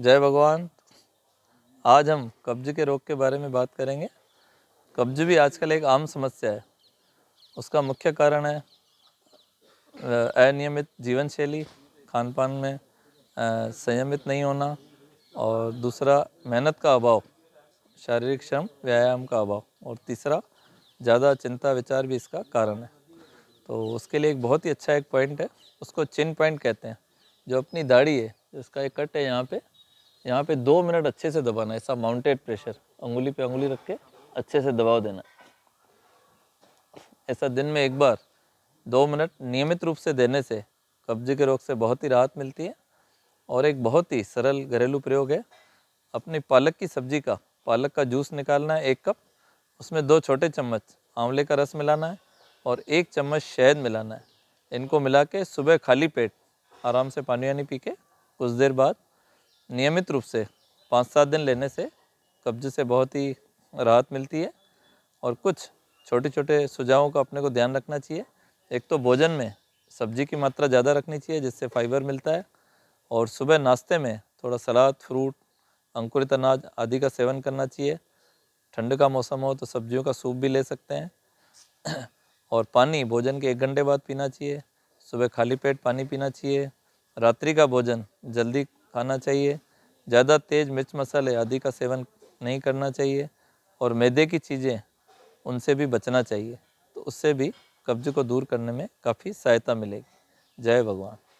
जय भगवान आज हम कब्ज के रोग के बारे में बात करेंगे कब्ज भी आजकल एक आम समस्या है उसका मुख्य कारण है अनियमित जीवन शैली खान पान में संयमित नहीं होना और दूसरा मेहनत का अभाव शारीरिक श्रम व्यायाम का अभाव और तीसरा ज़्यादा चिंता विचार भी इसका कारण है तो उसके लिए एक बहुत ही अच्छा एक पॉइंट है उसको चिन पॉइंट कहते हैं जो अपनी दाढ़ी है जिसका एक कट है यहाँ पे यहाँ पे दो मिनट अच्छे से दबाना ऐसा माउंटेड प्रेशर अंगुली पे अंगुली रख के अच्छे से दबाव देना ऐसा दिन में एक बार दो मिनट नियमित रूप से देने से कब्जे के रोग से बहुत ही राहत मिलती है और एक बहुत ही सरल घरेलू प्रयोग है अपनी पालक की सब्जी का पालक का जूस निकालना है एक कप उसमें दो छोटे चम्मच आंवले का रस मिलाना है और एक चम्मच शहद मिलाना है इनको मिला के सुबह खाली पेट आराम से पानी वानी पी के कुछ देर बाद नियमित रूप से पाँच सात दिन लेने से कब्ज से बहुत ही राहत मिलती है और कुछ छोटे छोटे सुझावों का अपने को ध्यान रखना चाहिए एक तो भोजन में सब्जी की मात्रा ज़्यादा रखनी चाहिए जिससे फाइबर मिलता है और सुबह नाश्ते में थोड़ा सलाद फ्रूट अंकुरित अनाज आदि का सेवन करना चाहिए ठंड का मौसम हो तो सब्जियों का सूप भी ले सकते हैं और पानी भोजन के एक घंटे बाद पीना चाहिए सुबह खाली पेट पानी पीना चाहिए रात्रि का भोजन जल्दी खाना चाहिए ज़्यादा तेज़ मिर्च मसाले आदि का सेवन नहीं करना चाहिए और मैदे की चीज़ें उनसे भी बचना चाहिए तो उससे भी कब्ज को दूर करने में काफ़ी सहायता मिलेगी जय भगवान